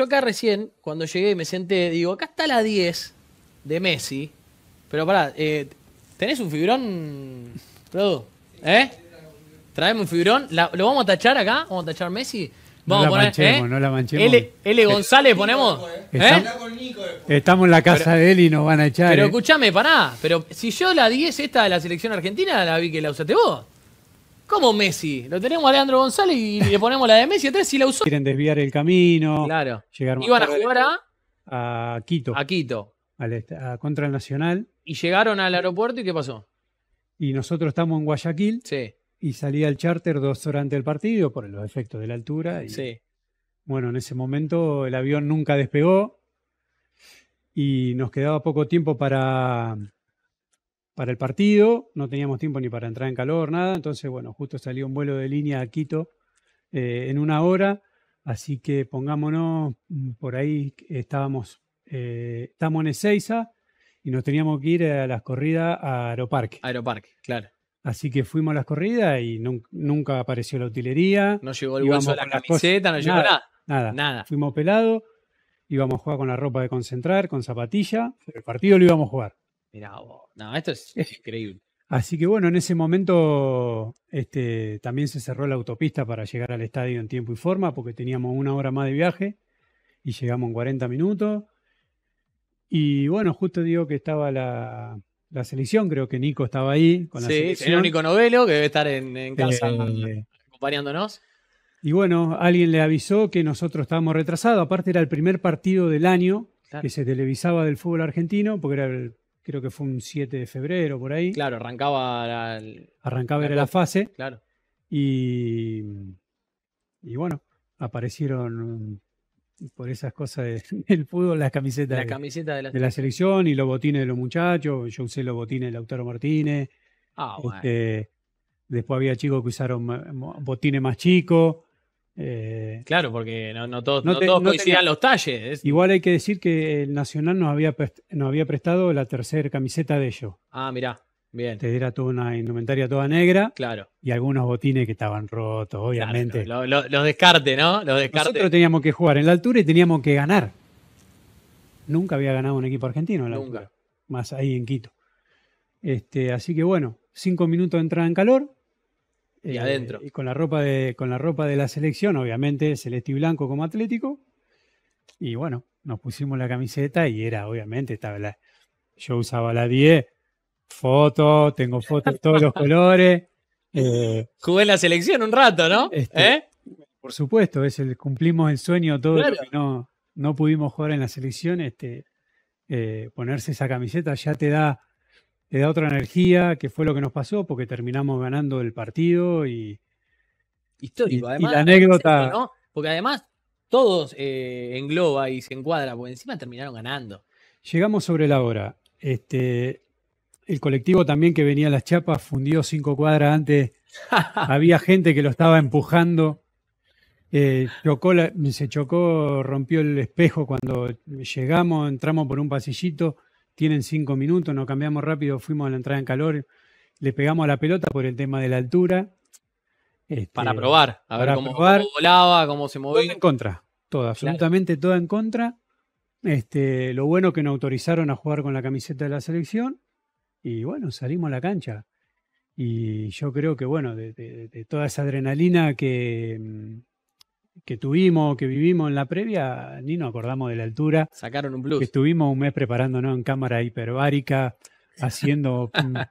Yo acá recién, cuando llegué y me senté, digo, acá está la 10 de Messi. Pero pará, eh, ¿tenés un fibrón, todo ¿Eh? ¿Traeme un fibrón? ¿Lo vamos a tachar acá? ¿Vamos a tachar Messi? Vamos la manchemos, ¿eh? no la manchemos. L, eh, González ponemos. Estamos en la casa de él y nos van a echar. Pero escuchame, pará. Pero si yo la 10 esta de la selección argentina, la vi que la usaste vos. ¿Cómo Messi? Lo tenemos a Leandro González y le ponemos la de Messi atrás y la usó. Quieren desviar el camino. Claro. Llegar Iban a jugar a... a Quito. A Quito. Al, a contra el Nacional. Y llegaron al aeropuerto y ¿qué pasó? Y nosotros estamos en Guayaquil. Sí. Y salía el charter dos horas antes del partido por los efectos de la altura. sí. Bueno, en ese momento el avión nunca despegó y nos quedaba poco tiempo para para el partido, no teníamos tiempo ni para entrar en calor, nada, entonces bueno, justo salió un vuelo de línea a Quito eh, en una hora, así que pongámonos, mm, por ahí estábamos, eh, estamos en Ezeiza y nos teníamos que ir a las corridas a Aeroparque. Aeroparque, claro. Así que fuimos a las corridas y nunca apareció la utilería. No llegó el hueso de la camiseta, no llegó nada. Nada. Nada. Fuimos pelados, íbamos a jugar con la ropa de concentrar, con zapatilla. El partido lo íbamos a jugar. Mirá No, esto es increíble. Así que bueno, en ese momento este, también se cerró la autopista para llegar al estadio en tiempo y forma, porque teníamos una hora más de viaje y llegamos en 40 minutos. Y bueno, justo digo que estaba la, selección, creo que Nico estaba ahí sí, el único novelo que debe estar en, casa eh, eh, acompañándonos. Y bueno, alguien le avisó que nosotros estábamos retrasados, aparte era el primer partido del año que se televisaba del fútbol argentino, porque era el creo que fue un 7 de febrero por ahí. Claro, arrancaba la, arrancaba era la fase. Claro. Y, y bueno, aparecieron por esas cosas del fútbol las camisetas, la de, camiseta de, la, selección y los botines de los muchachos. Yo usé los botines de Lautaro Martínez. Ah, este, después había chicos que usaron botines más chicos. Eh, claro, porque no, todos, no los talles. Igual hay que decir que el Nacional nos había, había prestado la tercera camiseta de ellos. Ah, mirá, bien. Te era toda una indumentaria toda negra. Claro. Y algunos botines que estaban rotos, obviamente. los lo, descarte, ¿no? Los descarte. Nosotros teníamos que jugar en la altura y teníamos que ganar. Nunca había ganado un equipo argentino en la Nunca. más ahí en Quito. Este, así que bueno, cinco minutos de entrada en calor, y eh, adentro. Y con la, ropa de, con la ropa de la selección, obviamente, celeste y blanco como atlético. Y bueno, nos pusimos la camiseta y era, obviamente, yo usaba la 10, foto, tengo fotos de todos los colores. Eh, Jugué en la selección un rato, ¿no? Este, ¿Eh? Por supuesto, es el, cumplimos el sueño todo no, no pudimos jugar en la selección. Este, ponerse esa camiseta ya te da le da otra energía, que fue lo que nos pasó, porque terminamos ganando el partido y. Histórico, además. la anécdota. Porque además todos eh, engloba y se encuadra, porque encima terminaron ganando. Llegamos sobre la hora. Este, el colectivo también que venía a las chapas fundió cinco cuadras antes. Había gente que lo estaba empujando. Eh, se chocó, rompió el espejo cuando llegamos, entramos por un pasillito tienen cinco minutos, nos cambiamos rápido, fuimos a la entrada en calor, le pegamos a la pelota por el tema de la altura. Este, para probar, a ver cómo, volaba, cómo se movía. Todo en contra, todo, absolutamente toda en contra. lo bueno que nos autorizaron a jugar con la camiseta de la selección y bueno, salimos a la cancha. Y yo creo que, bueno, de toda esa adrenalina que, mm, que tuvimos, que vivimos en la previa, ni nos acordamos de la altura. Sacaron un plus Que estuvimos un mes preparándonos en cámara hiperbárica, haciendo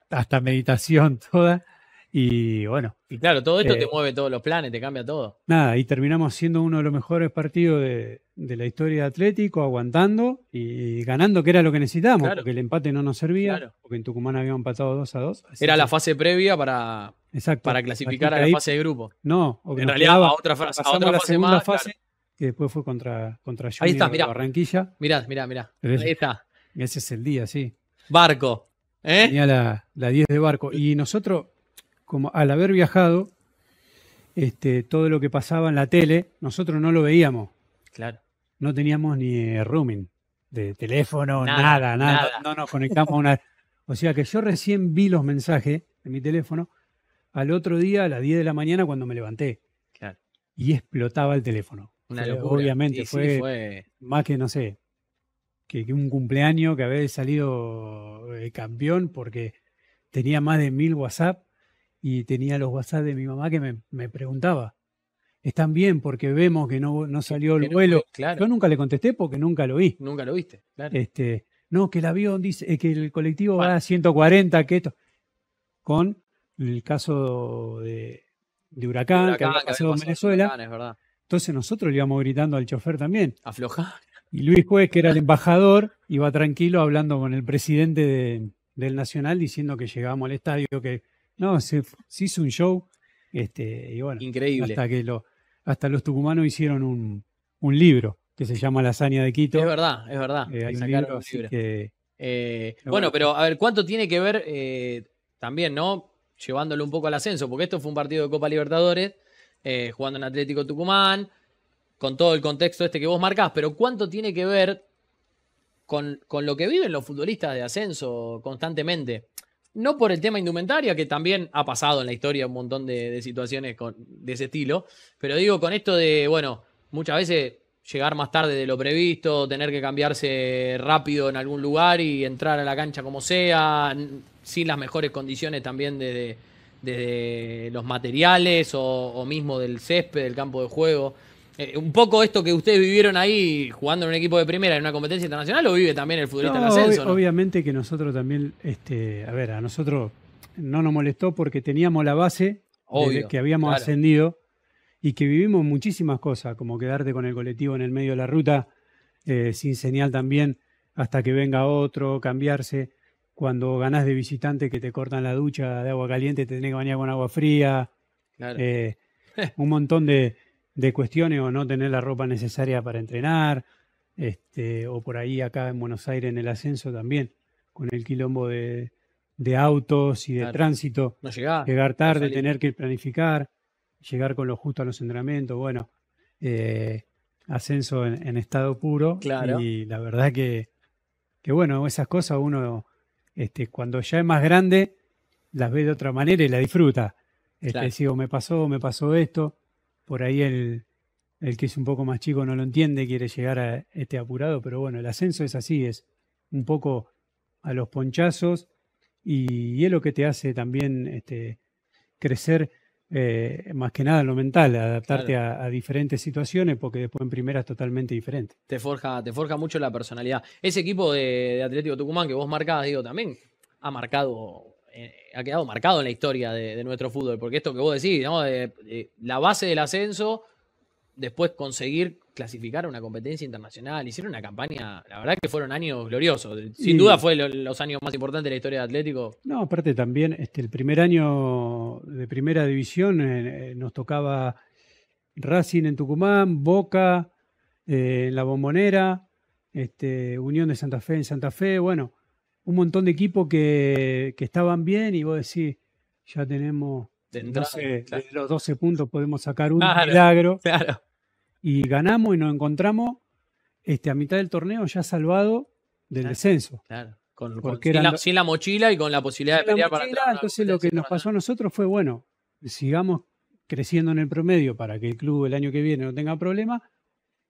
hasta meditación toda. Y bueno. Y claro, todo esto te eh, mueve todos los planes, te cambia todo. Nada, y terminamos siendo uno de los mejores partidos de, la historia de Atlético, aguantando y ganando, que era lo que necesitábamos, porque el empate no nos servía, porque en Tucumán habíamos empatado 2 a 2. Era la fase previa para, para clasificar a la fase de grupo. No, en realidad a otra, la fase más. Fase, que después fue contra, contra Junior ahí está, mirá. Barranquilla. Mirá, mirá, mirá. ahí está. Ese es el día, sí. Barco. ¿eh? Tenía la, la 10 de barco. Y nosotros, como al haber viajado, este, todo lo que pasaba en la tele, nosotros no lo veíamos. Claro. No teníamos ni eh, roaming de teléfono, nada, nada. No, nos conectamos a una. O sea que yo recién vi los mensajes de mi teléfono al otro día a las 10 de la mañana cuando me levanté. Claro. Y explotaba el teléfono. Obviamente, fue, más que, no sé, que, un cumpleaños que había salido eh, campeón porque tenía más de mil WhatsApp y tenía los WhatsApp de mi mamá que me, preguntaba. Están bien porque vemos que no, salió el vuelo. Yo nunca le contesté porque nunca lo vi. Nunca lo viste, este, no, que el avión dice, eh, que el colectivo va a 140, que esto. Con el caso de, de huracán, que había pasado en Venezuela. Entonces nosotros le íbamos gritando al chofer también. afloja Y Luis Juez, que era el embajador, iba tranquilo hablando con el presidente del Nacional diciendo que llegábamos al estadio, que no, se, hizo un show. Este, y bueno, Increíble. Hasta que lo, hasta los tucumanos hicieron un, libro que se llama La hazaña de Quito. Es verdad, es verdad. bueno, pero a ver, ¿cuánto tiene que ver eh, también, no? Llevándolo un poco al ascenso, porque esto fue un partido de Copa Libertadores, eh, jugando en Atlético Tucumán, con todo el contexto este que vos marcás, pero ¿cuánto tiene que ver con, con lo que viven los futbolistas de ascenso constantemente? no por el tema indumentaria, que también ha pasado en la historia un montón de, situaciones de ese estilo, pero digo con esto de, bueno, muchas veces llegar más tarde de lo previsto, tener que cambiarse rápido en algún lugar y entrar a la cancha como sea, sin las mejores condiciones también desde, los materiales o, o mismo del césped, del campo de juego. Eh, un poco esto que ustedes vivieron ahí jugando en un equipo de primera en una competencia internacional o vive también el futbolista ascenso. Obviamente que nosotros también, este, a ver, a nosotros no nos molestó porque teníamos la base que habíamos ascendido y que vivimos muchísimas cosas, como quedarte con el colectivo en el medio de la ruta, eh, sin señal también, hasta que venga otro, cambiarse. Cuando ganás de visitante que te cortan la ducha de agua caliente, te tenés que bañar con agua fría. Eh, un montón de, de cuestiones o no tener la ropa necesaria para entrenar, este, o por ahí acá en Buenos Aires en el ascenso también, con el quilombo de, autos y de tránsito, llegar, tarde, tener que planificar, llegar con lo justo a los entrenamientos, bueno, eh, ascenso en, estado puro, claro. y la verdad que, bueno, esas cosas uno, este, cuando ya es más grande, las ve de otra manera y la disfruta. Este, me pasó, me pasó esto, por ahí el, que es un poco más chico no lo entiende, quiere llegar a este apurado, pero bueno, el ascenso es así, es un poco a los ponchazos y, es lo que te hace también este, crecer eh, más que nada lo mental, adaptarte a, diferentes situaciones porque después en primera es totalmente diferente. Te forja, te forja mucho la personalidad. Ese equipo de, de Atlético Tucumán que vos marcabas, digo, también ha marcado eh, ha quedado marcado en la historia de, nuestro fútbol, porque esto que vos decís, la base del ascenso, después conseguir clasificar a una competencia internacional, hicieron una campaña, la verdad que fueron años gloriosos, sin duda fue los años más importantes de la historia de Atlético. No, aparte también, este, el primer año de primera división eh, eh, nos tocaba Racing en Tucumán, Boca en la Bombonera, este, Unión de Santa Fe en Santa Fe, bueno un montón de equipos que, estaban bien y vos decís, ya tenemos 12, los 12 puntos, podemos sacar un milagro. Claro. Y ganamos y nos encontramos este, a mitad del torneo ya salvado del descenso. Claro. Con, sin, la, mochila y con la posibilidad de pelear para atrás, Entonces lo que nos pasó a nosotros fue, bueno, sigamos creciendo en el promedio para que el club el año que viene no tenga problemas.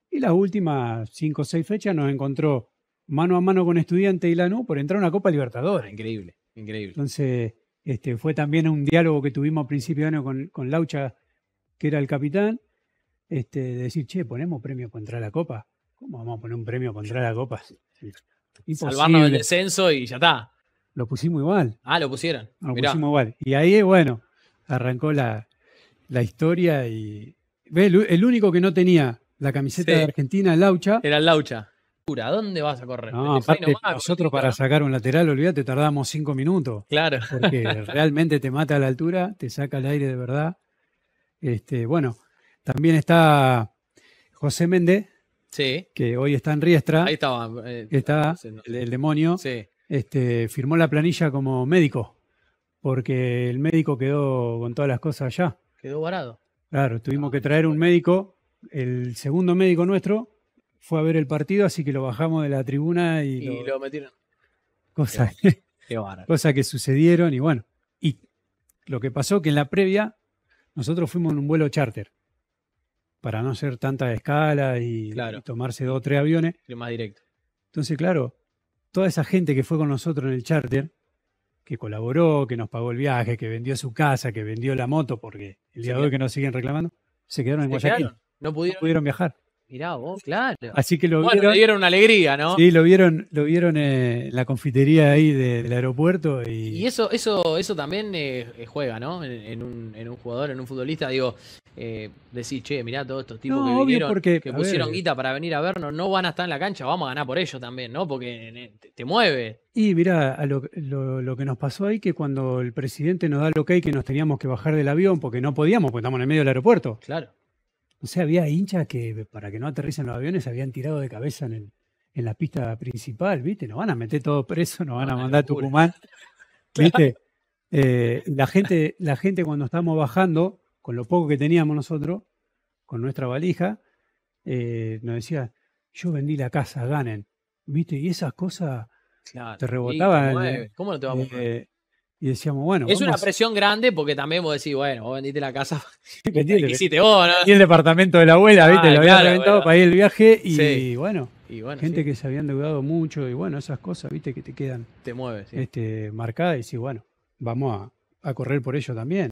Y las últimas 5 o 6 fechas nos encontró mano a mano con Estudiante y Lanu por entrar a una Copa Libertadores. Ah, increíble, increíble. Entonces, este, fue también un diálogo que tuvimos a principio de año con, Laucha, que era el capitán, este, de decir, che, ponemos premio contra la Copa. ¿Cómo vamos a poner un premio contra la Copa? Salvarnos del descenso y ya está. Lo pusimos igual. Ah, lo pusieron. Lo pusimos igual. Y ahí, bueno, arrancó la, historia y. El, único que no tenía la camiseta de Argentina, Laucha. Era Laucha dónde vas a correr? nosotros para sacar un lateral, olvídate, tardamos cinco minutos. Claro. Porque realmente te mata a la altura, te saca el aire de verdad. Este, bueno, también está José Méndez, sí. que hoy está en Riestra. Ahí estaba. Eh, está el, demonio. Sí. Este, firmó la planilla como médico, porque el médico quedó con todas las cosas allá. Quedó varado. Claro, tuvimos ah, que traer un médico, el segundo médico nuestro, fue a ver el partido, así que lo bajamos de la tribuna y, lo, metieron. Cosa, que sucedieron y bueno. Y lo que pasó que en la previa nosotros fuimos en un vuelo charter para no hacer tanta escala y, tomarse dos o tres aviones. más directo. Entonces, claro, toda esa gente que fue con nosotros en el charter, que colaboró, que nos pagó el viaje, que vendió su casa, que vendió la moto, porque el día de hoy que nos siguen reclamando, se quedaron en Guayaquil. no pudieron viajar. Mirá vos, claro. Así que lo vieron. Le dieron una alegría, ¿no? Sí, lo vieron, lo vieron eh, en la confitería ahí del aeropuerto. Y, eso, eso, eso también eh, eh, juega, ¿no? En, un, jugador, en un futbolista, digo, eh, decir, che, mirá todos estos tipos que que pusieron guita para venir a vernos, no van a estar en la cancha, vamos a ganar por ellos también, ¿no? Porque te, mueve. Y mirá, a lo, lo, que nos pasó ahí, que cuando el presidente nos da el ok que nos teníamos que bajar del avión porque no podíamos, porque estamos en el medio del aeropuerto. Claro. O sea, había hinchas que para que no aterricen los aviones habían tirado de cabeza en, la pista principal, ¿viste? Nos van a meter todo preso, nos van a mandar a Tucumán, ¿viste? Eh, la, gente, la gente cuando estábamos bajando, con lo poco que teníamos nosotros, con nuestra valija, eh, nos decía, yo vendí la casa, ganen, ¿viste? Y esas cosas te rebotaban. Eh, ¿cómo, no te vamos a y decíamos, bueno. Es una presión grande porque también vos decís, bueno, vos vendiste la casa. Y el departamento de la abuela, ¿viste? Lo había para ir el viaje y, bueno, Gente que se había endeudado mucho y bueno, esas cosas, ¿viste? Que te quedan. Te mueves. Este, marcadas y decís, bueno, vamos a correr por ello también.